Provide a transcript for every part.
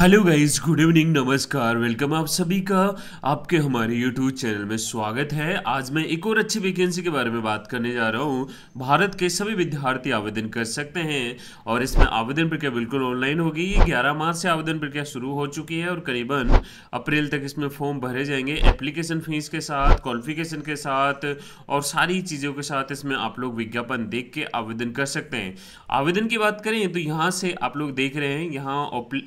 hello guys good evening नमस्कार welcome आप सभी का आपके हमारे यूट्यूब चैनल में स्वागत है आज मैं एक और अच्छी वैकेंसी के बारे में बात करने जा रहा हूं भारत के सभी विद्यार्थी आवेदन कर सकते हैं और इसमें आवेदन प्रक्रिया बिल्कुल ऑनलाइन होगी ये ग्यारह मार्च से आवेदन प्रक्रिया शुरू हो चुकी है और करीबन अप्रैल तक इसमें फॉर्म भरे जाएंगे एप्लीकेशन फीस के साथ क्वालिफिकेशन के साथ और सारी चीज़ों के साथ इसमें आप लोग विज्ञापन देख के आवेदन कर सकते हैं आवेदन की बात करें तो यहाँ से आप लोग देख रहे हैं यहाँ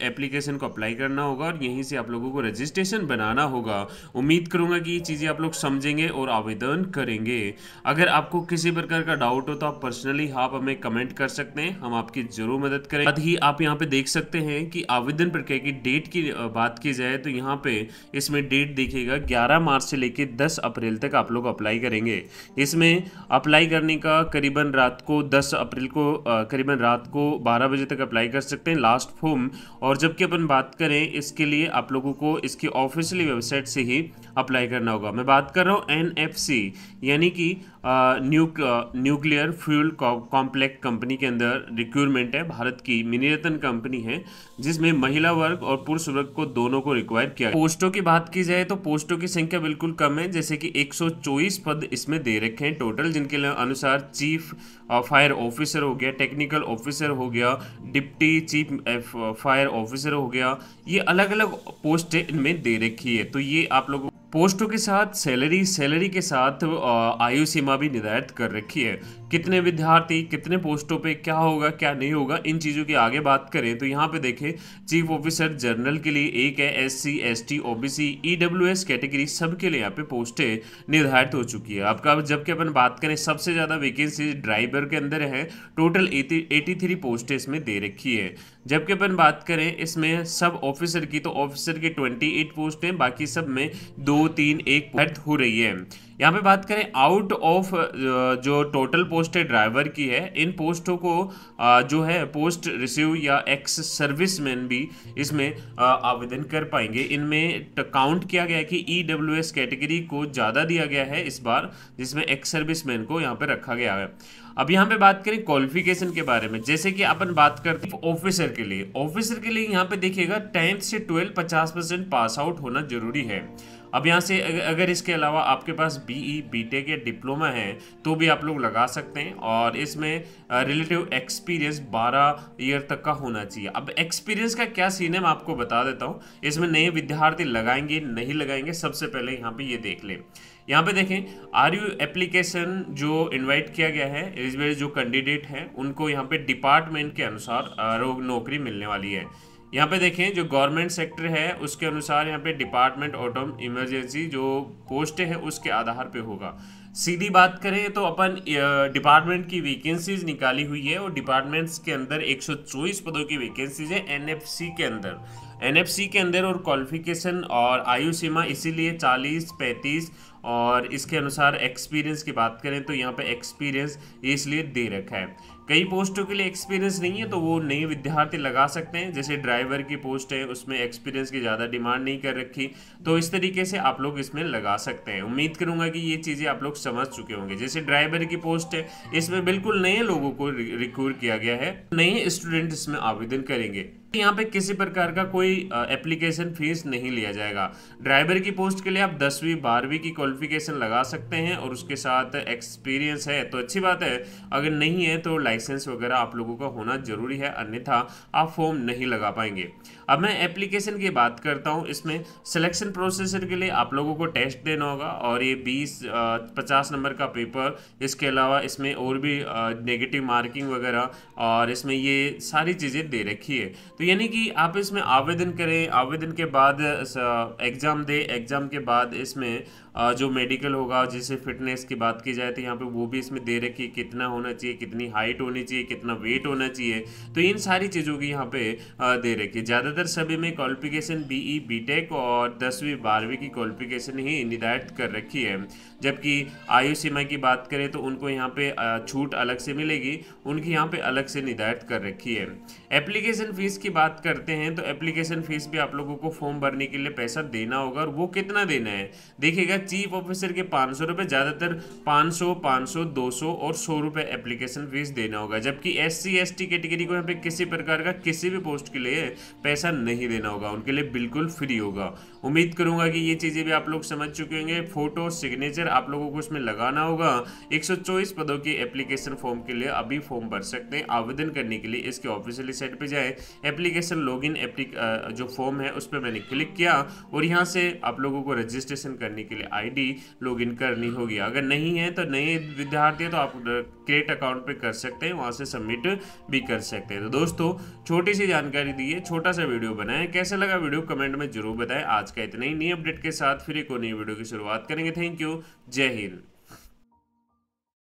एप्लीकेशन को अप्लाई करना होगा और यहीं से आप लोगों को रजिस्ट्रेशन बनाना होगा उम्मीद करूंगा कि ये चीज़ें आप लोग समझेंगे और आवेदन करेंगे अगर आपको किसी प्रकार का डाउट हो तो आप हाँ पर्सनली आप हमें कमेंट कर सकते हैं हम आपकी जरूर मदद करें साथ ही आप यहाँ पे देख सकते हैं कि आवेदन प्रक्रिया की डेट की बात की जाए तो यहाँ पे इसमें डेट देखिएगा ग्यारह मार्च से लेकर दस अप्रैल तक आप लोग अप्लाई करेंगे इसमें अप्लाई करने का करीबन रात को दस अप्रैल को करीबन रात को बारह बजे तक अप्लाई कर सकते हैं लास्ट फॉर्म और जबकि अपन बात करें इसके लिए आप लोगों को इसकी ऑफिशियली वेबसाइट से ही अप्लाई करना होगा मैं बात कर रहा हूँ एन एफ सी यानी कि न्यूक्लियर फ्यूल कॉम्प्लेक्स कंपनी के अंदर रिक्रूटमेंट है भारत की मिनीरतन कंपनी है जिसमें महिला वर्ग और पुरुष वर्ग को दोनों को रिक्वायर किया पोस्टों की बात की जाए तो पोस्टों की संख्या बिल्कुल कम है जैसे कि एक पद इसमें दे रखे हैं टोटल जिनके अनुसार चीफ फायर ऑफिसर हो गया टेक्निकल ऑफिसर हो गया डिप्टी चीफ फायर ऑफिसर हो गया गया ये अलग अलग पोस्ट इनमें दे रखी है तो ये आप लोगों पोस्टों के साथ सैलरी सैलरी के साथ आयु सीमा भी निर्धारित कर रखी है कितने विद्यार्थी कितने पोस्टों पे क्या होगा क्या नहीं होगा इन चीज़ों की आगे बात करें तो यहाँ पे देखें चीफ ऑफिसर जनरल के लिए एक है S C S T O B C E W S category सब के लिए यहाँ पे पोस्टें निर्धारित हो चुकी है आपका जबकि अपन बात करें सबसे ज़्यादा वैकेंसी ड्राइवर के अंदर है टोटल एटी थ्री पोस्टें इसमें दे रखी है जबकि अपन बात करें इसमें सब ऑफिसर की तो ऑफिसर की ट्वेंटी एट पोस्टें बाकी सब में दो तीन एक हो रही है यहाँ पे बात करें आउट ऑफ जो टोटल पोस्टें ड्राइवर की है इन पोस्टों को जो है पोस्ट रिसीव या एक्स सर्विसमैन भी इसमें आवेदन कर पाएंगे इनमें काउंट किया गया कि ई डब्ल्यू एस कैटेगरी को ज़्यादा दिया गया है इस बार जिसमें एक्स सर्विसमैन को यहाँ पे रखा गया है अब यहाँ पे बात करें क्वालिफिकेशन के बारे में जैसे कि अपन बात करते हैं ऑफिसर के लिए ऑफिसर के लिए यहाँ पे देखिएगा टेंथ से ट्वेल्व पचास परसेंट पास आउट होना जरूरी है अब यहाँ से अगर इसके अलावा आपके पास बी ई बी टेक या डिप्लोमा है तो भी आप लोग लगा सकते हैं और इसमें रिलेटिव एक्सपीरियंस 12 ईयर तक का होना चाहिए अब एक्सपीरियंस का क्या सीन है मैं आपको बता देता हूँ इसमें नए विद्यार्थी लगाएंगे नहीं लगाएंगे सबसे पहले यहाँ पे ये देख लें यहाँ पे देखें आर यू एप्लीकेशन जो इनवाइट किया गया है इस जो कैंडिडेट हैं उनको यहाँ पे डिपार्टमेंट के अनुसार नौकरी मिलने वाली है यहाँ पे देखें जो गवर्नमेंट सेक्टर है उसके अनुसार यहाँ पे डिपार्टमेंट ऑटम इमरजेंसी जो पोस्ट है उसके आधार पे होगा सीधी बात करें तो अपन डिपार्टमेंट की वैकेंसीज निकाली हुई है और डिपार्टमेंट्स के अंदर एक पदों की वैकेंसीज है एन के अंदर एन के अंदर और क्वालिफिकेशन और आयु सीमा इसीलिए चालीस पैंतीस और इसके अनुसार एक्सपीरियंस की बात करें तो यहाँ पे एक्सपीरियंस इसलिए दे रखा है कई पोस्टों के लिए एक्सपीरियंस नहीं है तो वो नए विद्यार्थी लगा सकते हैं जैसे ड्राइवर की पोस्ट है उसमें एक्सपीरियंस की ज़्यादा डिमांड नहीं कर रखी तो इस तरीके से आप लोग इसमें लगा सकते हैं उम्मीद करूंगा कि ये चीज़ें आप लोग समझ चुके होंगे जैसे ड्राइवर की पोस्ट है इसमें बिल्कुल नए लोगों को रिक्रूट किया गया है नए स्टूडेंट इसमें आवेदन करेंगे यहाँ पे किसी प्रकार का कोई एप्लीकेशन फीस नहीं लिया जाएगा ड्राइवर की पोस्ट के लिए आप दसवीं बारहवीं की क्वालिफिकेशन लगा सकते हैं और उसके साथ एक्सपीरियंस है तो अच्छी बात है अगर नहीं है तो लाइक लाइसेंस वगैरह आप लोगों का होना जरूरी है अन्यथा आप फॉर्म नहीं लगा पाएंगे अब मैं एप्लीकेशन की बात करता हूँ इसमें सिलेक्शन प्रोसेसर के लिए आप लोगों को टेस्ट देना होगा और ये बीस पचास नंबर का पेपर इसके अलावा इसमें और भी नेगेटिव मार्किंग वगैरह और इसमें ये सारी चीज़ें दे रखी है तो यानी कि आप इसमें आवेदन करें आवेदन के बाद एग्ज़ाम दें एग्ज़ाम के बाद इसमें जो मेडिकल होगा जैसे फिटनेस की बात की जाए तो यहाँ पे वो भी इसमें दे रखी है कितना होना चाहिए कितनी हाइट होनी चाहिए कितना वेट होना चाहिए तो इन सारी चीज़ों की यहाँ पे दे रखी है ज़्यादातर सभी में qualification B E B tech और दसवीं बारहवीं की क्वालिफिकेशन ही निर्धारित कर रखी है जबकि आयु सीमा की बात करें तो उनको यहाँ पे छूट अलग से मिलेगी उनकी यहाँ पे अलग से निर्धारित कर रखी है एप्लीकेशन फ़ीस की बात करते हैं तो एप्लीकेशन फ़ीस भी आप लोगों को फॉर्म भरने के लिए पैसा देना होगा और वो कितना देना है देखिएगा चीफ ऑफिसर के पाँच सौ रुपये ज़्यादातर पाँच सौ पाँच सौ दो सौ और सौ रुपये एप्लीकेशन फीस देना होगा जबकि S C S T category को यहाँ पे किसी प्रकार का किसी भी पोस्ट के लिए पैसा नहीं देना होगा उनके लिए बिल्कुल फ्री होगा उम्मीद करूंगा कि ये चीज़ें भी आप लोग समझ चुके होंगे फोटो सिग्नेचर आप लोगों को उसमें लगाना होगा एक पदों की एप्लीकेशन फॉर्म के लिए अभी फॉर्म भर सकते हैं आवेदन करने के लिए इसके ऑफिशियल साइट पर जाए एप्लीकेशन लॉग इन जो फॉर्म है उस पर मैंने क्लिक किया और यहाँ से आप लोगों को रजिस्ट्रेशन करने के लिए आईडी लॉगिन करनी होगी अगर नहीं है तो नए विद्यार्थी है तो आप क्रिएट अकाउंट पे कर सकते हैं वहां से सबमिट भी कर सकते हैं तो दोस्तों छोटी सी जानकारी दी है छोटा सा वीडियो बनाए कैसे लगा वीडियो कमेंट में जरूर बताएं आज का इतना ही नई अपडेट के साथ फिर एक नई वीडियो की शुरुआत करेंगे थैंक यू जय हिंद